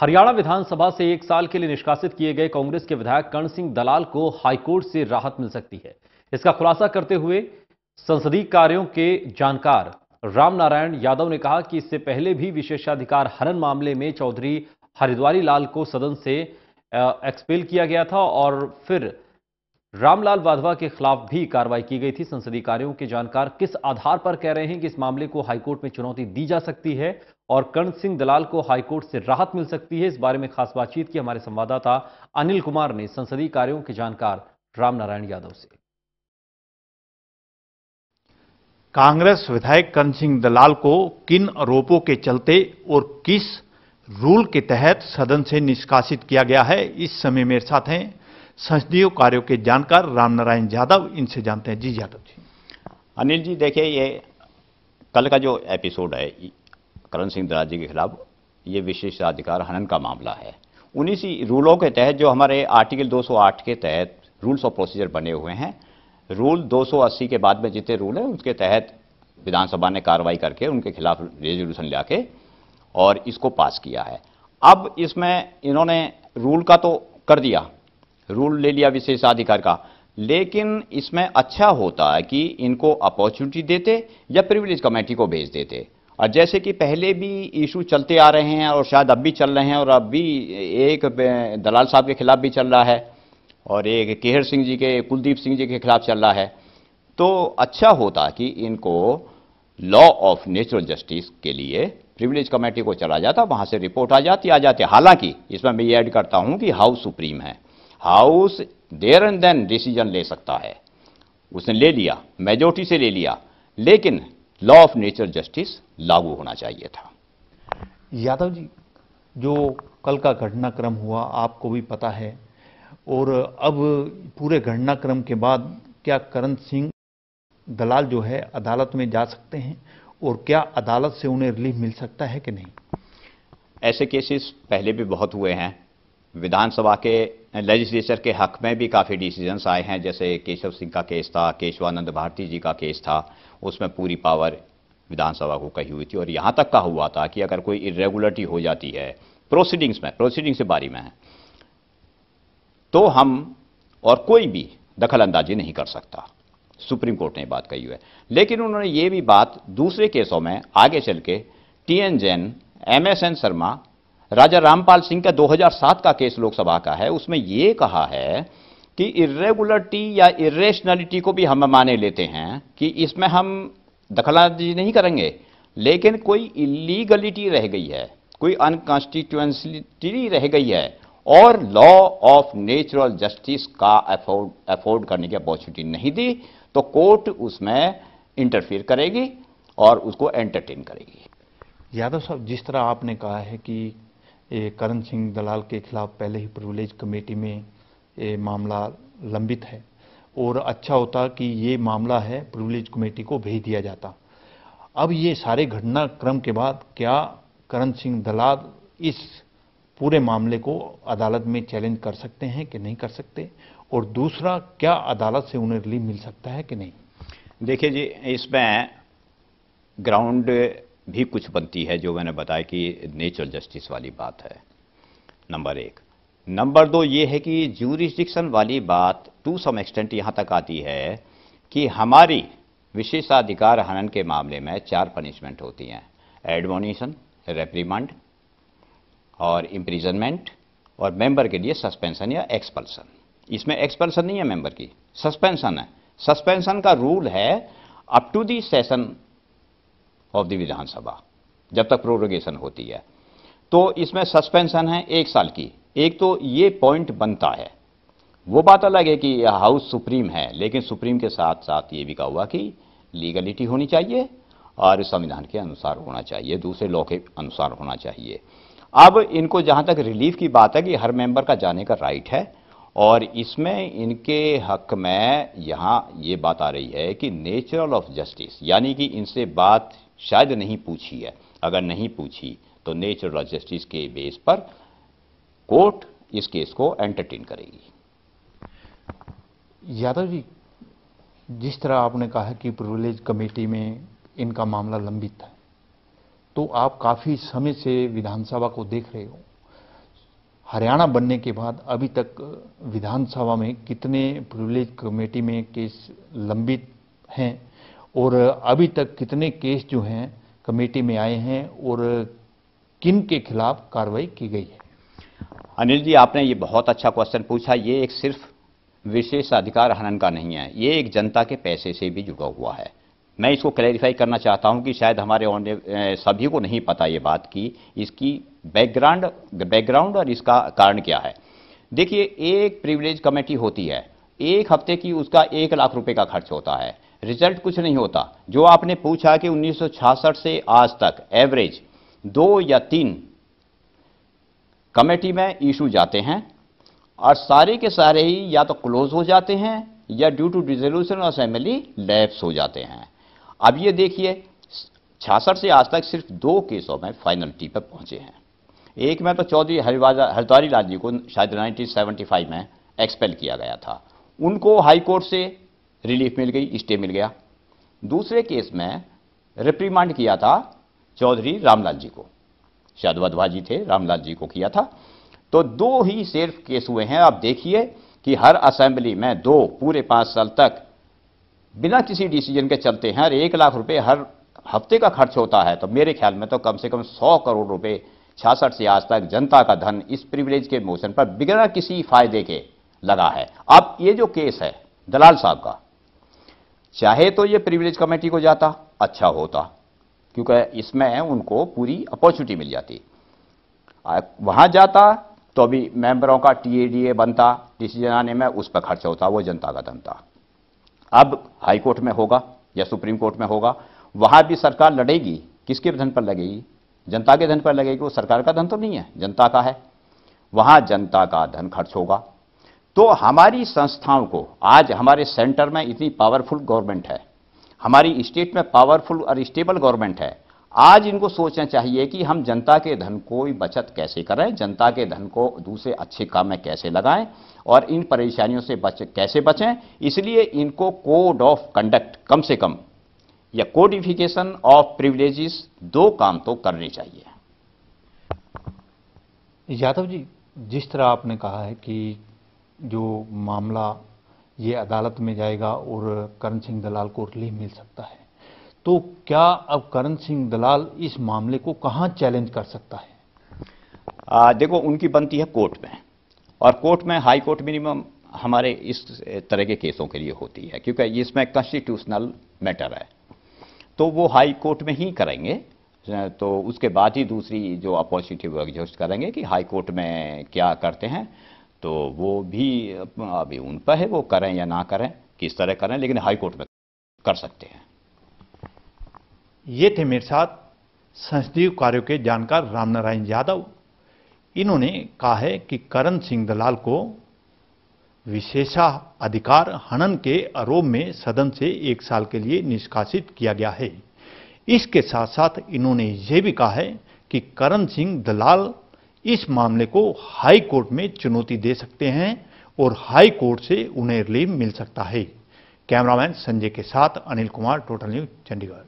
हरियाणा विधानसभा से एक साल के लिए निष्कासित किए गए कांग्रेस के विधायक कर्ण सिंह दलाल को हाईकोर्ट से राहत मिल सकती है इसका खुलासा करते हुए संसदीय कार्यों के जानकार रामनारायण यादव ने कहा कि इससे पहले भी विशेषाधिकार हनन मामले में चौधरी हरिद्वारी लाल को सदन से एक्सपेल किया गया था और फिर रामलाल वाधवा के खिलाफ भी कार्रवाई की गई थी संसदीय कार्यों के जानकार किस आधार पर कह रहे हैं कि इस मामले को हाईकोर्ट में चुनौती दी जा सकती है और कर्ण सिंह दलाल को हाईकोर्ट से राहत मिल सकती है इस बारे में खास बातचीत की हमारे संवाददाता अनिल कुमार ने संसदीय कार्यों के जानकार रामनारायण यादव से कांग्रेस विधायक कर्ण सिंह दलाल को किन आरोपों के चलते और किस रूल के तहत सदन से निष्कासित किया गया है इस समय मेरे साथ हैं संसदीय कार्यों के जानकार रामनारायण यादव इनसे जानते हैं जी यादव जी अनिल जी देखिए ये कल का जो एपिसोड है करण सिंह दराज जी के खिलाफ ये विशेषाधिकार हनन का मामला है उन्हीं सी रूलों के तहत जो हमारे आर्टिकल 208 के तहत रूल्स ऑफ प्रोसीजर बने हुए हैं रूल 280 के बाद में जितने रूल हैं उसके तहत विधानसभा ने कार्रवाई करके उनके खिलाफ रेजोल्यूशन ला के और इसको पास किया है अब इसमें इन्होंने रूल का तो कर दिया रूल ले लिया विशेषाधिकार का लेकिन इसमें अच्छा होता है कि इनको अपॉर्चुनिटी देते या प्रिविलेज कमेटी को भेज देते और जैसे कि पहले भी इशू चलते आ रहे हैं और शायद अब भी चल रहे हैं और अब भी एक दलाल साहब के खिलाफ भी चल रहा है और एक केहर सिंह जी के कुलदीप सिंह जी के खिलाफ चल रहा है तो अच्छा होता कि इनको लॉ ऑफ नेचुरल जस्टिस के लिए प्रिविलेज कमेटी को चला जाता वहां से रिपोर्ट आ जाती आ जाती हालांकि इसमें मैं ये ऐड करता हूं कि हाउस सुप्रीम है house there and then decision ले सकता है उसने ले लिया मेजोरिटी से ले लिया लेकिन लॉ ऑफ नेचर जस्टिस लागू होना चाहिए था यादव जी जो कल का घटनाक्रम हुआ आपको भी पता है और अब पूरे घटनाक्रम के बाद क्या करण सिंह दलाल जो है अदालत में जा सकते हैं और क्या अदालत से उन्हें रिलीफ मिल सकता है कि नहीं ऐसे केसेस पहले भी बहुत हुए हैं विधानसभा के लेजिस्लेचर के हक में भी काफ़ी डिसीजंस आए हैं जैसे केशव सिंह का केस था केशवानंद भारती जी का केस था उसमें पूरी पावर विधानसभा को कही हुई थी और यहाँ तक का हुआ था कि अगर कोई इरेगुलरिटी हो जाती है प्रोसीडिंग्स में प्रोसीडिंग्स के बारे में है तो हम और कोई भी दखल अंदाजी नहीं कर सकता सुप्रीम कोर्ट ने बात कही है लेकिन उन्होंने ये भी बात दूसरे केसों में आगे चल के T N Jain M S N Sharma Raja Rampal Singh का 2007 का केस लोकसभा का है उसमें यह कहा है कि इरेगुलरिटी या इरेशनलिटी को भी हम माने लेते हैं कि इसमें हम दखलांदाजी नहीं करेंगे लेकिन कोई इलीगलिटी रह गई है कोई अनकॉन्स्टिट्यूंसिटी रह गई है और लॉ ऑफ नेचुरल जस्टिस का अफोर्ड अफोर्ड करने की अपॉर्चुनिटी नहीं दी तो कोर्ट उसमें इंटरफियर करेगी और उसको एंटरटेन करेगी यादव साहब जिस तरह आपने कहा है कि ये करण सिंह दलाल के खिलाफ पहले ही प्रिविलेज कमेटी में ये मामला लंबित है और अच्छा होता कि ये मामला है प्रिविलेज कमेटी को भेज दिया जाता अब ये सारे घटनाक्रम के बाद क्या करण सिंह दलाल इस पूरे मामले को अदालत में चैलेंज कर सकते हैं कि नहीं कर सकते और दूसरा क्या अदालत से उन्हें रिलीफ मिल सकता है कि नहीं देखिए जी इसमें ग्राउंड भी कुछ बनती है जो मैंने बताया कि नेचुरल जस्टिस वाली बात है नंबर एक नंबर दो ये है कि जूरिस्डिक्शन वाली बात टू सम एक्सटेंट यहाँ तक आती है कि हमारी विशेषाधिकार हनन के मामले में चार पनिशमेंट होती हैं एडमोनिशन रेप्रीमांड और इम्प्रिजनमेंट और मेंबर के लिए सस्पेंशन या एक्सपल्सन इसमें एक्सपल्सन नहीं है मेंबर की सस्पेंशन है सस्पेंशन का रूल है up to the session of the Vidhan Sabha जब तक प्रोरोगेशन होती है तो इसमें सस्पेंशन है एक साल की एक तो ये पॉइंट बनता है वो बात अलग है कि हाउस सुप्रीम है लेकिन सुप्रीम के साथ साथ ये भी कहा हुआ कि लीगलिटी होनी चाहिए और संविधान के अनुसार होना चाहिए दूसरे लॉ के अनुसार होना चाहिए अब इनको जहां तक रिलीफ की बात है कि हर मेंबर का जाने का राइट है और इसमें इनके हक में यहां ये बात आ रही है कि नेचुरल ऑफ जस्टिस यानी कि इनसे बात शायद नहीं पूछी है अगर नहीं पूछी तो नेचुरल जस्टिस के बेस पर कोर्ट इस केस को एंटरटेन करेगी यादव जी जिस तरह आपने कहा कि प्रिविलेज कमेटी में इनका मामला लंबित था तो आप काफ़ी समय से विधानसभा को देख रहे हो हरियाणा बनने के बाद अभी तक विधानसभा में कितने प्रिविलेज कमेटी में केस लंबित हैं और अभी तक कितने केस जो हैं कमेटी में आए हैं और किन के खिलाफ कार्रवाई की गई है अनिल जी आपने ये बहुत अच्छा क्वेश्चन पूछा ये एक सिर्फ विशेष अधिकार हनन का नहीं है ये एक जनता के पैसे से भी जुड़ा हुआ है मैं इसको क्लैरिफाई करना चाहता हूं कि शायद हमारे सभी को नहीं पता ये बात की इसकी बैकग्राउंड बैकग्राउंड और इसका कारण क्या है देखिए एक प्रिविलेज कमेटी होती है एक हफ्ते की उसका एक लाख रुपए का खर्च होता है रिजल्ट कुछ नहीं होता जो आपने पूछा कि 1966 से आज तक एवरेज दो या तीन कमेटी में इशू जाते हैं और सारे के सारे ही या तो क्लोज हो जाते हैं या due to dissolution of assembly lapse हो जाते हैं अब ये देखिए छियासठ से आज तक सिर्फ दो केसों में फाइनल टी पर पहुंचे हैं एक में तो चौधरी हरिवाजा हरिद्वारी लाल जी को शायद 1975 में एक्सपेल किया गया था उनको हाईकोर्ट से रिलीफ मिल गई स्टे मिल गया दूसरे केस में रिप्रीमांड किया था चौधरी रामलाल जी को शायद वधवा जी थे रामलाल जी को किया था तो दो ही सिर्फ केस हुए हैं आप देखिए कि हर असेंबली में दो पूरे पांच साल तक बिना किसी डिसीजन के चलते हैं और एक लाख रुपए हर हफ्ते का खर्च होता है तो मेरे ख्याल में तो कम से कम सौ करोड़ रुपए छियासठ से आज तक जनता का धन इस प्रिविलेज के मोशन पर बिना किसी फायदे के लगा है अब ये जो केस है दलाल साहब का चाहे तो ये प्रिविलेज कमेटी को जाता अच्छा होता क्योंकि इसमें उनको पूरी अपॉर्चुनिटी मिल जाती वहां जाता तो अभी मेंबरों का टीएडीए बनता डिसीजन आने में उस पर खर्च होता वो जनता का धन था अब हाई कोर्ट में होगा या सुप्रीम कोर्ट में होगा वहां भी सरकार लड़ेगी किसके धन पर लगेगी जनता के धन पर लगेगी वो सरकार का धन तो नहीं है जनता का है वहां जनता का धन खर्च होगा तो हमारी संस्थाओं को आज हमारे सेंटर में इतनी पावरफुल गवर्नमेंट है हमारी स्टेट में पावरफुल और स्टेबल गवर्नमेंट है आज इनको सोचना चाहिए कि हम जनता के धन को बचत कैसे करें जनता के धन को दूसरे अच्छे काम में कैसे लगाएं और इन परेशानियों से बच कैसे बचें इसलिए इनको कोड ऑफ कंडक्ट कम से कम या कोडिफिकेशन ऑफ प्रिविलेजेस दो काम तो करने चाहिए यादव जी जिस तरह आपने कहा है कि जो मामला ये अदालत में जाएगा और करण सिंह दलाल को रिलीफ मिल सकता है तो क्या अब करण सिंह दलाल इस मामले को कहाँ चैलेंज कर सकता है आ, देखो उनकी बनती है कोर्ट में और कोर्ट में हाई कोर्ट मिनिमम हमारे इस तरह के केसों के लिए होती है क्योंकि इसमें कॉन्स्टिट्यूशनल मैटर है तो वो हाई कोर्ट में ही करेंगे तो उसके बाद ही दूसरी जो अपॉर्चुनिटी वो एग्जस्ट करेंगे कि हाई कोर्ट में क्या करते हैं तो वो भी अभी उन पर है वो करें या ना करें किस तरह करें लेकिन हाई कोर्ट में कर सकते हैं ये थे मेरे साथ संसदीय कार्यों के जानकार रामनारायण यादव इन्होंने कहा है कि करण सिंह दलाल को विशेषाधिकार हनन के आरोप में सदन से एक साल के लिए निष्कासित किया गया है इसके साथ साथ इन्होंने ये भी कहा है कि करण सिंह दलाल इस मामले को हाई कोर्ट में चुनौती दे सकते हैं और हाई कोर्ट से उन्हें रिलीव मिल सकता है कैमरामैन संजय के साथ अनिल कुमार टोटल न्यूज चंडीगढ़